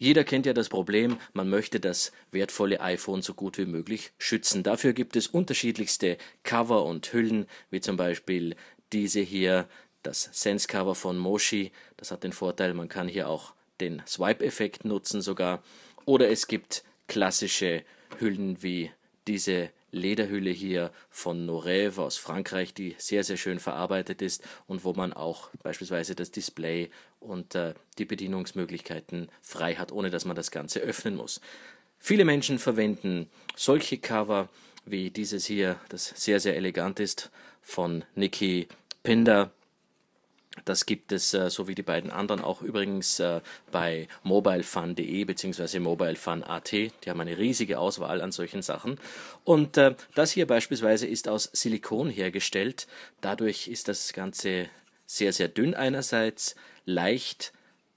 Jeder kennt ja das Problem, man möchte das wertvolle iPhone so gut wie möglich schützen. Dafür gibt es unterschiedlichste Cover und Hüllen, wie zum Beispiel diese hier, das Sense-Cover von Moshi. Das hat den Vorteil, man kann hier auch den Swipe-Effekt nutzen sogar. Oder es gibt klassische Hüllen wie diese Lederhülle hier von Noreve aus Frankreich, die sehr, sehr schön verarbeitet ist und wo man auch beispielsweise das Display und äh, die Bedienungsmöglichkeiten frei hat, ohne dass man das Ganze öffnen muss. Viele Menschen verwenden solche Cover wie dieses hier, das sehr, sehr elegant ist, von Nikki Pinder das gibt es, äh, so wie die beiden anderen, auch übrigens äh, bei mobilefun.de bzw. mobilefun.at. Die haben eine riesige Auswahl an solchen Sachen. Und äh, das hier beispielsweise ist aus Silikon hergestellt. Dadurch ist das Ganze sehr, sehr dünn einerseits, leicht,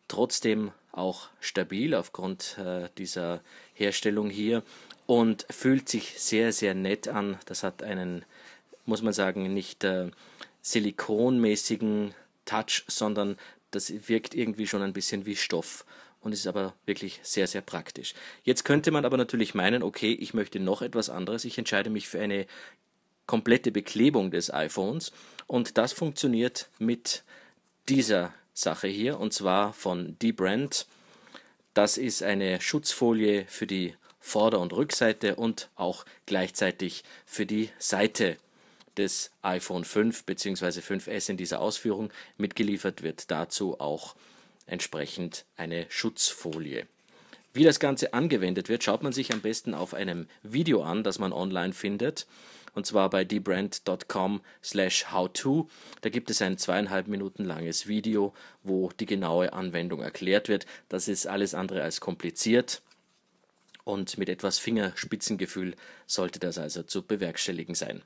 trotzdem auch stabil aufgrund dieser Herstellung hier und fühlt sich sehr, sehr nett an. Das hat einen, muss man sagen, nicht silikonmäßigen Touch, sondern das wirkt irgendwie schon ein bisschen wie Stoff und ist aber wirklich sehr, sehr praktisch. Jetzt könnte man aber natürlich meinen, okay, ich möchte noch etwas anderes, ich entscheide mich für eine komplette Beklebung des iPhones und das funktioniert mit dieser Sache hier und zwar von Dbrand. Das ist eine Schutzfolie für die Vorder- und Rückseite und auch gleichzeitig für die Seite des iPhone 5 bzw. 5S in dieser Ausführung mitgeliefert wird. Dazu auch entsprechend eine Schutzfolie. Wie das Ganze angewendet wird, schaut man sich am besten auf einem Video an, das man online findet. Und zwar bei dbrand.com slash howto. Da gibt es ein zweieinhalb Minuten langes Video, wo die genaue Anwendung erklärt wird. Das ist alles andere als kompliziert. Und mit etwas Fingerspitzengefühl sollte das also zu bewerkstelligen sein.